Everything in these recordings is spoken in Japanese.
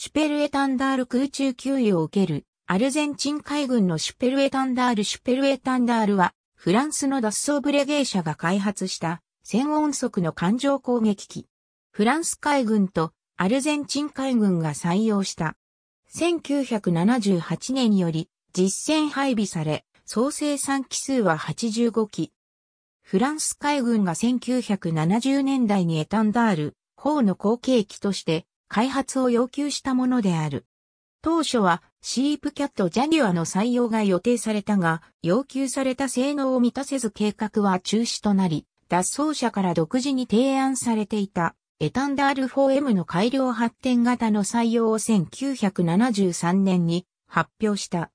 シュペルエタンダール空中給油を受ける、アルゼンチン海軍のシュペルエタンダールシュペルエタンダールは、フランスの脱走ブレゲー社が開発した、1000音速の艦上攻撃機。フランス海軍とアルゼンチン海軍が採用した。1978年より実戦配備され、総生産機数は85機。フランス海軍が1970年代にエタンダール、砲の後継機として開発を要求したものである。当初はシープキャットジャニュアの採用が予定されたが、要求された性能を満たせず計画は中止となり、脱走者から独自に提案されていたエタンダール 4M の改良発展型の採用を1973年に発表した。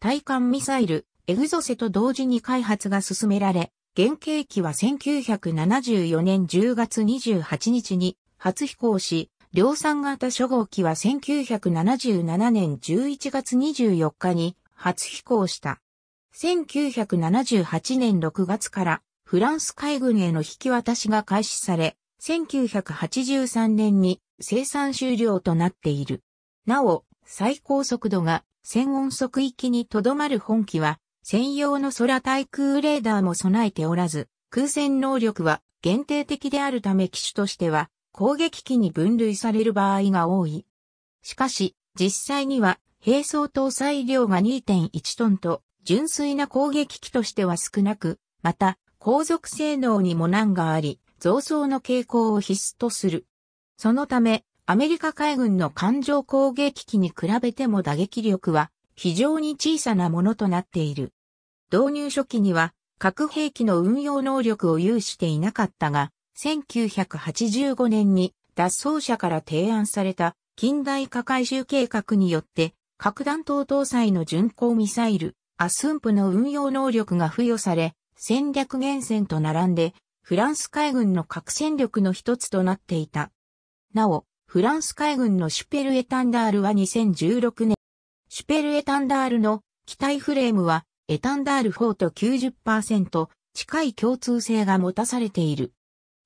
対艦ミサイル、エグゾセと同時に開発が進められ、原型機は1974年10月28日に初飛行し、量産型初号機は1977年11月24日に初飛行した。1978年6月からフランス海軍への引き渡しが開始され、1983年に生産終了となっている。なお、最高速度が1000音速域にとどまる本機は、専用の空対空レーダーも備えておらず、空戦能力は限定的であるため機種としては攻撃機に分類される場合が多い。しかし、実際には、兵装搭載量が2.1トンと、純粋な攻撃機としては少なく、また、航続性能にも難があり、増装の傾向を必須とする。そのため、アメリカ海軍の艦上攻撃機に比べても打撃力は非常に小さなものとなっている。導入初期には核兵器の運用能力を有していなかったが、1985年に脱走者から提案された近代化改修計画によって核弾頭搭載の巡航ミサイル、アスンプの運用能力が付与され、戦略源泉と並んで、フランス海軍の核戦力の一つとなっていた。なお、フランス海軍のシュペルエタンダールは2016年、シュペルエタンダールの機体フレームはエタンダール4と90%近い共通性が持たされている。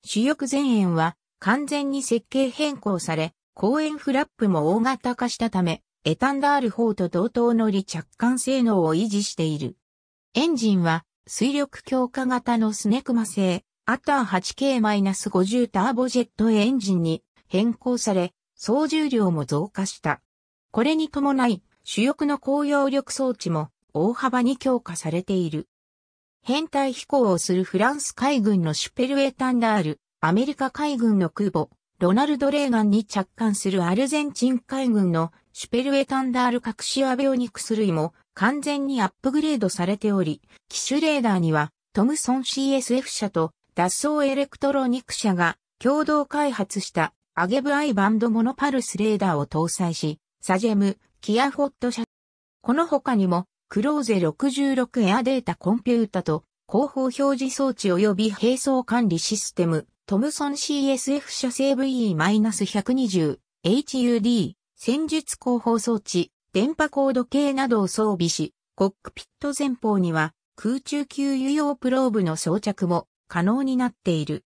主翼前縁は完全に設計変更され、後園フラップも大型化したため、エタンダール4と同等の離着艦性能を維持している。エンジンは水力強化型のスネクマ製、アター 8K-50 ターボジェットエンジンに変更され、総重量も増加した。これに伴い、主翼の高揚力装置も大幅に強化されている。編隊飛行をするフランス海軍のシュペルエタンダール、アメリカ海軍の空母、ロナルド・レーガンに着艦するアルゼンチン海軍のシュペルエタンダール隠しアベオニクス類も完全にアップグレードされており、機種レーダーにはトムソン CSF 社と脱走エレクトロニク社が共同開発したアゲブアイバンドモノパルスレーダーを搭載し、サジェム、キアフォット社。この他にもクローゼ66エアデータコンピュータと広報表示装置及び並走管理システム、トムソン CSF 社製 VE-120、HUD、戦術広報装置、電波コード系などを装備し、コックピット前方には空中給油用プローブの装着も可能になっている。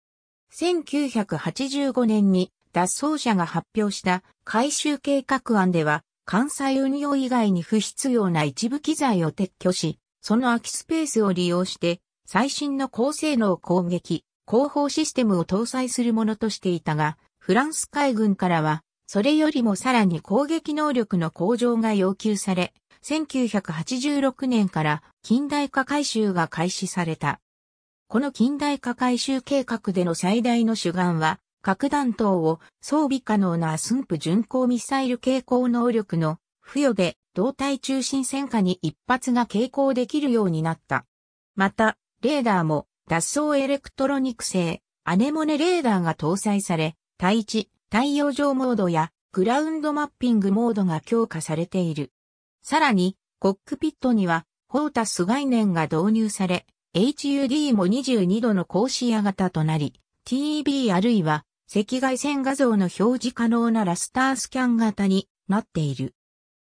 1985年に脱走者が発表した回収計画案では関西運用以外に不必要な一部機材を撤去し、その空きスペースを利用して、最新の高性能攻撃、広報システムを搭載するものとしていたが、フランス海軍からは、それよりもさらに攻撃能力の向上が要求され、1986年から近代化改修が開始された。この近代化改修計画での最大の主眼は、核弾頭を装備可能なスンプ巡航ミサイル傾向能力の付与で胴体中心戦火に一発が傾向できるようになった。また、レーダーも脱走エレクトロニク製アネモネレーダーが搭載され、対地、太陽上モードやグラウンドマッピングモードが強化されている。さらに、コックピットには、ホータス概念が導入され、HUD も22度の高視野型となり、TB あるいは赤外線画像の表示可能なラスタースキャン型になっている。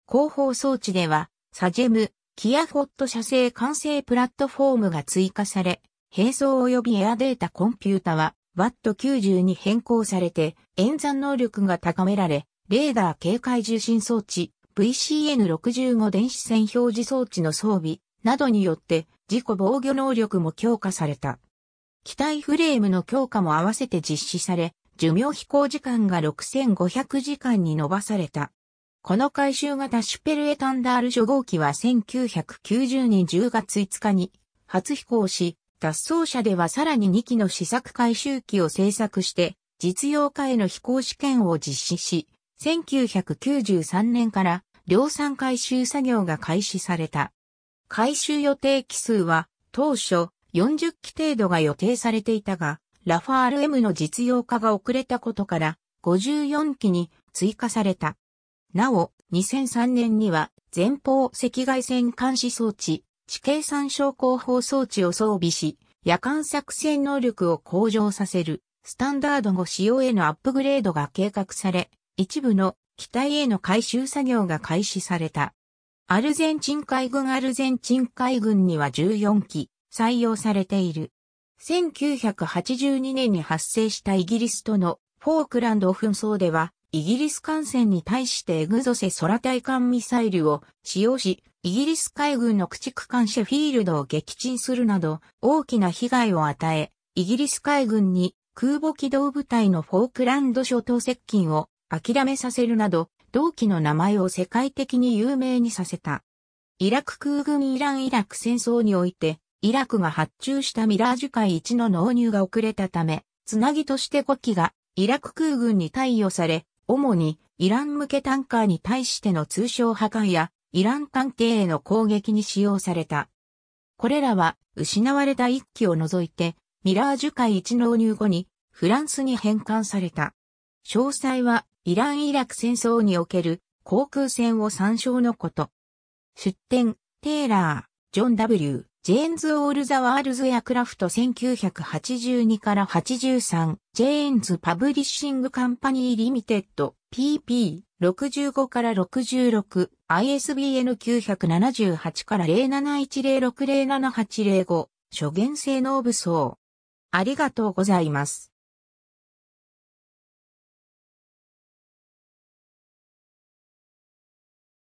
広報装置では、サジェム、キアフォット社製完成プラットフォームが追加され、並走及びエアデータコンピュータは、W90 に変更されて、演算能力が高められ、レーダー警戒受信装置、VCN65 電子線表示装置の装備などによって事故防御能力も強化された。機体フレームの強化も合わせて実施され、寿命飛行時間が6500時間に伸ばされた。この回収型シュペルエタンダール初号機は1990年10月5日に初飛行し、脱走者ではさらに2機の試作回収機を製作して、実用化への飛行試験を実施し、1993年から量産回収作業が開始された。回収予定機数は当初40機程度が予定されていたが、ラファール M の実用化が遅れたことから、54機に追加された。なお、2003年には、前方赤外線監視装置、地形参照広報装置を装備し、夜間作戦能力を向上させる、スタンダード後使用へのアップグレードが計画され、一部の機体への回収作業が開始された。アルゼンチン海軍アルゼンチン海軍には14機採用されている。1982年に発生したイギリスとのフォークランド紛争では、イギリス艦船に対してエグゾセ空対艦ミサイルを使用し、イギリス海軍の駆逐艦シェフィールドを撃沈するなど大きな被害を与え、イギリス海軍に空母機動部隊のフォークランド諸島接近を諦めさせるなど、同期の名前を世界的に有名にさせた。イラク空軍イランイラク戦争において、イラクが発注したミラージュ海一の納入が遅れたため、つなぎとして5機がイラク空軍に貸与され、主にイラン向けタンカーに対しての通商破壊やイラン関係への攻撃に使用された。これらは失われた1機を除いて、ミラージュ海一納入後にフランスに返還された。詳細はイラン・イラク戦争における航空戦を参照のこと。出典、テイラー、ジョン・ W。ジェーンズ・オール・ザ・ワールズ・アクラフト1982から83、ジェーンズ・パブリッシング・カンパニー・リミテッド、PP65 から66、ISBN 978から0710607805、諸元性能武装。ありがとうございます。